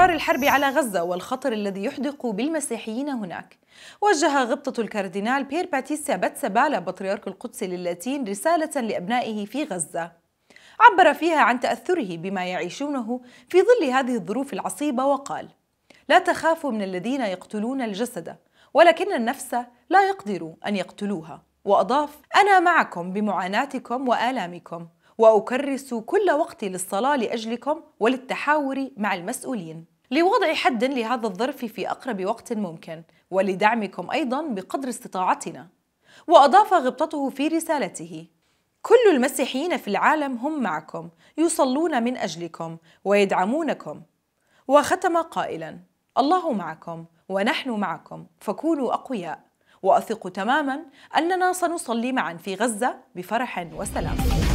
استمرار الحرب على غزة والخطر الذي يحدق بالمسيحيين هناك وجه غبطة الكاردينال بير باتيسيا باتسابالا بطريرك القدس للاتين رسالة لأبنائه في غزة عبر فيها عن تأثره بما يعيشونه في ظل هذه الظروف العصيبة وقال لا تخافوا من الذين يقتلون الجسد ولكن النفس لا يقدروا أن يقتلوها وأضاف أنا معكم بمعاناتكم وآلامكم وأكرس كل وقتي للصلاة لأجلكم وللتحاور مع المسؤولين لوضع حد لهذا الظرف في أقرب وقت ممكن ولدعمكم أيضا بقدر استطاعتنا وأضاف غبطته في رسالته كل المسيحيين في العالم هم معكم يصلون من أجلكم ويدعمونكم وختم قائلا الله معكم ونحن معكم فكونوا أقوياء واثق تماما اننا سنصلي معا في غزه بفرح وسلام